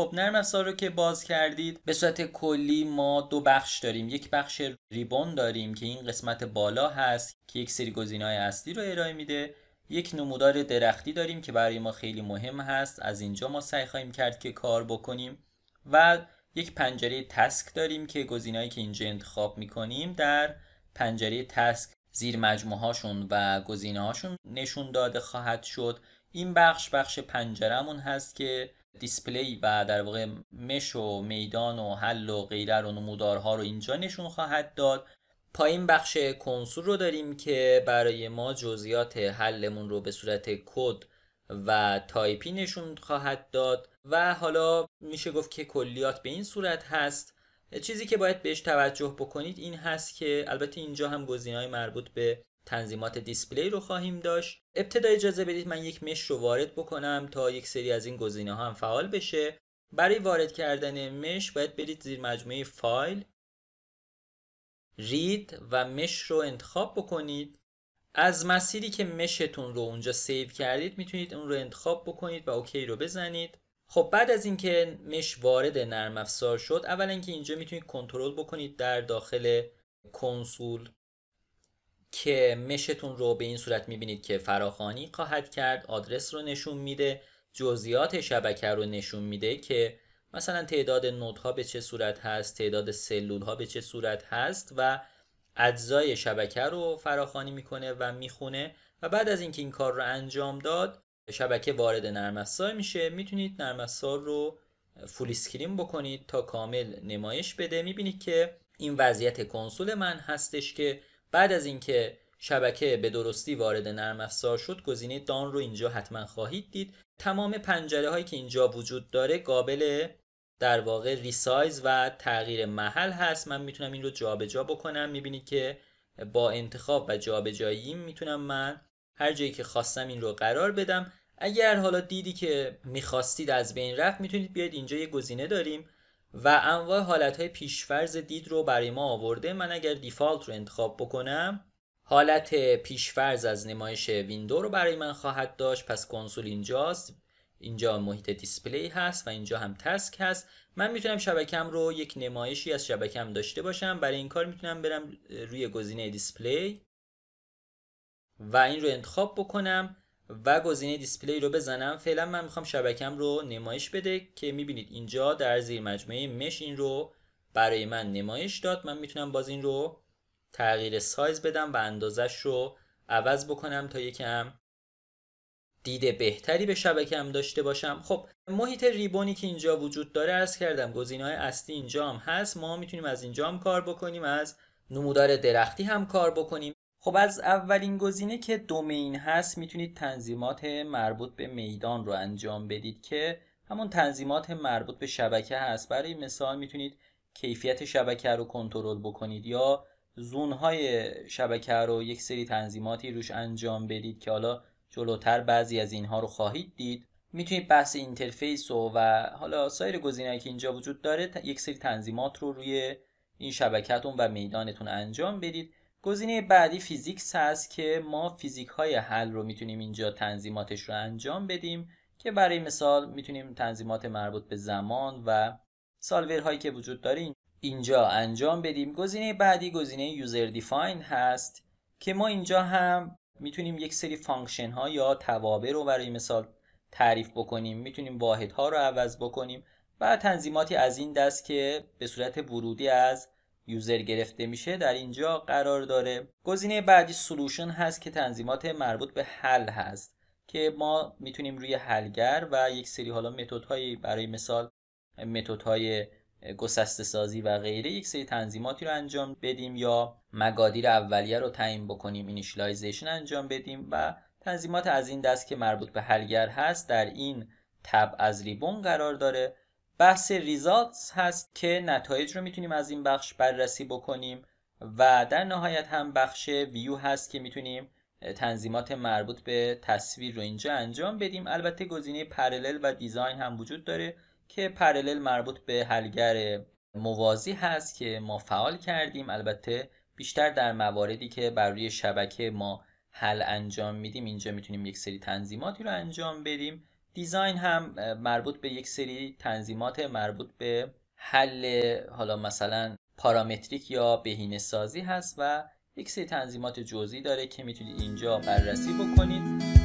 خب نرم افزار رو که باز کردید به صورت کلی ما دو بخش داریم یک بخش ریبون داریم که این قسمت بالا هست که یک سری های اصلی رو ارائه میده یک نمودار درختی داریم که برای ما خیلی مهم هست از اینجا ما سعی خواهیم کرد که کار بکنیم و یک پنجره تسک داریم که گزینه‌ای که اینجا انتخاب میکنیم در پنجره تسک زیر مجموعه هاشون و گزینه هاشون نشون داده خواهد شد این بخش بخش پنجرهمون هست که دیسپلی و در واقع مش و میدان و حل و غیره رو نمودارها رو اینجا نشون خواهد داد پایین بخش کنسول رو داریم که برای ما جزئیات حلمون رو به صورت کد و تایپی نشون خواهد داد و حالا میشه گفت که کلیات به این صورت هست چیزی که باید بهش توجه بکنید این هست که البته اینجا هم گزینه‌های مربوط به تنظیمات دیسپلی رو خواهیم داشت ابتدا اجازه بدید من یک مش رو وارد بکنم تا یک سری از این گزینه ها هم فعال بشه برای وارد کردن مش باید برید زیر مجموعه فایل رید و مش رو انتخاب بکنید از مسیری که مشتون رو اونجا سیو کردید میتونید اون رو انتخاب بکنید و اوکی رو بزنید خب بعد از اینکه مش وارد نرم افزار شد اولا اینکه اینجا میتونید کنترل بکنید در داخل کنسول که مشتون رو به این صورت میبینید که فراخانی خواهد کرد آدرس رو نشون میده جزئیات شبکه رو نشون میده که مثلا تعداد نودها به چه صورت هست تعداد سلول ها به چه صورت هست و اجزای شبکه رو فراخانی میکنه و میخونه و بعد از اینکه این کار رو انجام داد شبکه وارد نرم میشه میتونید نرم رو فول اسکرین بکنید تا کامل نمایش بده میبینید که این وضعیت کنسول من هستش که بعد از اینکه شبکه به درستی وارد نرم افزار شد گزینه دان رو اینجا حتما خواهید دید تمام پنجره هایی که اینجا وجود داره قابل در واقع ریسایز و تغییر محل هست من میتونم این رو جابجا بکنم میبینید که با انتخاب و جابجایی میتونم من هر جایی که خواستم این رو قرار بدم اگر حالا دیدی که میخواستید از بین رفت میتونید بیاید اینجا یه گزینه داریم و انواع های پیشفرز دید رو برای ما آورده من اگر دیفالت رو انتخاب بکنم حالت پیشفرز از نمایش ویندو رو برای من خواهد داشت پس کنسول اینجاست اینجا محیط دیسپلی هست و اینجا هم تسک هست من میتونم شبکم رو یک نمایشی از شبکم داشته باشم برای این کار میتونم برم روی گزینه دیسپلی و این رو انتخاب بکنم و گزینه دیسپلی رو بزنم فعلا من میخوام شبکم رو نمایش بده که میبینید اینجا در زیر مجموعه مش این رو برای من نمایش داد من میتونم باز این رو تغییر سایز بدم و اندازش رو عوض بکنم تا یکم دید بهتری به شبکم داشته باشم خب محیط ریبونی که اینجا وجود داره از کردم گزینه های اصلی اینجا هم هست ما میتونیم از اینجا هم کار بکنیم از نمودار درختی هم کار بکنیم خب از اولین گزینه که دومین هست میتونید تنظیمات مربوط به میدان رو انجام بدید که همون تنظیمات مربوط به شبکه هست برای مثال میتونید کیفیت شبکه رو کنترل بکنید یا زون های شبکه رو یک سری تنظیماتی روش انجام بدید که حالا جلوتر بعضی از اینها رو خواهید دید میتونید بحث اینترفیس و, و حالا سایر گزینه‌ای که اینجا وجود داره یک سری تنظیمات رو روی این شبکتون و میدانتون انجام بدید گزینه بعدی فیزیکس هست که ما فیزیک های حل رو میتونیم اینجا تنظیماتش رو انجام بدیم که برای مثال میتونیم تنظیمات مربوط به زمان و سالور هایی که وجود داریم اینجا انجام بدیم گزینه بعدی گزینه یوزر دیفاین هست که ما اینجا هم میتونیم یک سری فانکشن ها یا توابع رو برای مثال تعریف بکنیم میتونیم واحد ها رو عوض بکنیم و تنظیماتی از این دست که به صورت ورودی از یوزر گرفته میشه در اینجا قرار داره گزینه بعدی سلوشن هست که تنظیمات مربوط به حل هست که ما میتونیم روی حلگر و یک سری حالا متدهایی برای مثال متدهای گسسته سازی و غیره یک سری تنظیماتی رو انجام بدیم یا مقادیر اولیه رو تعیین بکنیم اینیشلایزیشن انجام بدیم و تنظیمات از این دست که مربوط به حلگر هست در این تب از ریبون قرار داره بحث ریزالتس هست که نتایج رو میتونیم از این بخش بررسی بکنیم و در نهایت هم بخش ویو هست که میتونیم تنظیمات مربوط به تصویر رو اینجا انجام بدیم البته گزینه پرلل و دیزاین هم وجود داره که پرلل مربوط به حلگر موازی هست که ما فعال کردیم البته بیشتر در مواردی که بر روی شبکه ما حل انجام میدیم اینجا میتونیم یک سری تنظیماتی رو انجام بدیم دیزاین هم مربوط به یک سری تنظیمات مربوط به حل حالا مثلا پارامتریک یا بهینه سازی هست و یک سری تنظیمات جزئی داره که میتونید اینجا بررسی بکنید